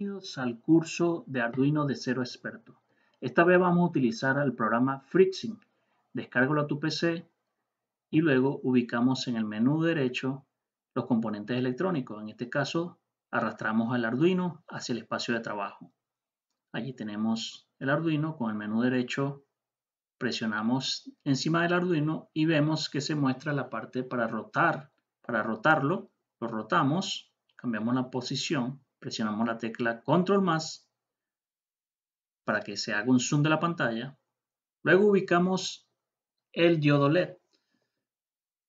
Bienvenidos al curso de Arduino de cero experto. Esta vez vamos a utilizar el programa Fritzing. Descárgalo a tu PC y luego ubicamos en el menú derecho los componentes electrónicos. En este caso, arrastramos el Arduino hacia el espacio de trabajo. Allí tenemos el Arduino con el menú derecho. Presionamos encima del Arduino y vemos que se muestra la parte para rotar. Para rotarlo, lo rotamos, cambiamos la posición presionamos la tecla control más para que se haga un zoom de la pantalla. Luego ubicamos el diodo LED.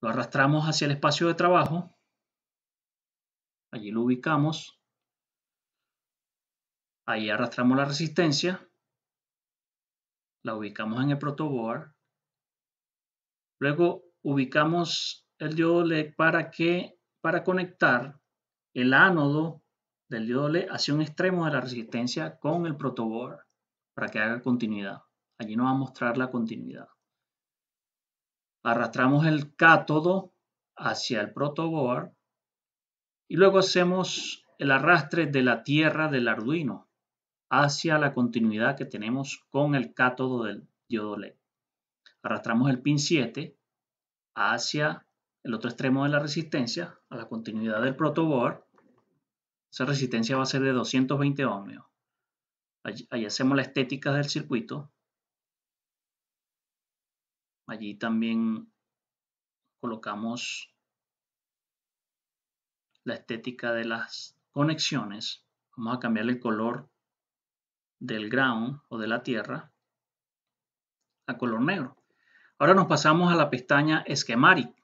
Lo arrastramos hacia el espacio de trabajo. Allí lo ubicamos. Ahí arrastramos la resistencia. La ubicamos en el protoboard. Luego ubicamos el diodo LED para, que, para conectar el ánodo del diodole hacia un extremo de la resistencia con el protoboard para que haga continuidad. Allí nos va a mostrar la continuidad. Arrastramos el cátodo hacia el protoboard y luego hacemos el arrastre de la tierra del Arduino hacia la continuidad que tenemos con el cátodo del diodo Arrastramos el pin 7 hacia el otro extremo de la resistencia, a la continuidad del protoboard esa resistencia va a ser de 220 ohmios. Allí, hacemos la estética del circuito. Allí también colocamos la estética de las conexiones. Vamos a cambiarle el color del ground o de la tierra a color negro. Ahora nos pasamos a la pestaña esquemática.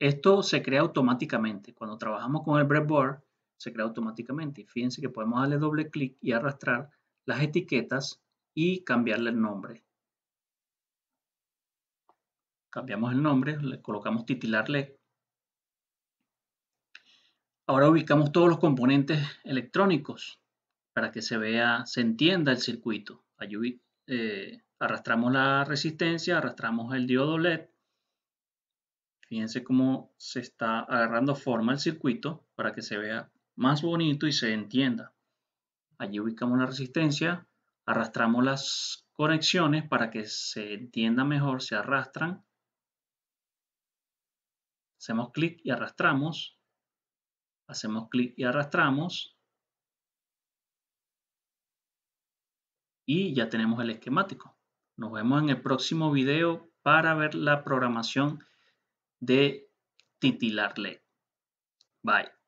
Esto se crea automáticamente. Cuando trabajamos con el breadboard, se crea automáticamente. Fíjense que podemos darle doble clic y arrastrar las etiquetas y cambiarle el nombre. Cambiamos el nombre, le colocamos titularle Ahora ubicamos todos los componentes electrónicos para que se vea, se entienda el circuito. Eh, arrastramos la resistencia, arrastramos el diodo LED, Fíjense cómo se está agarrando forma el circuito para que se vea más bonito y se entienda. Allí ubicamos la resistencia, arrastramos las conexiones para que se entienda mejor, se arrastran. Hacemos clic y arrastramos. Hacemos clic y arrastramos. Y ya tenemos el esquemático. Nos vemos en el próximo video para ver la programación de titilarle. Bye.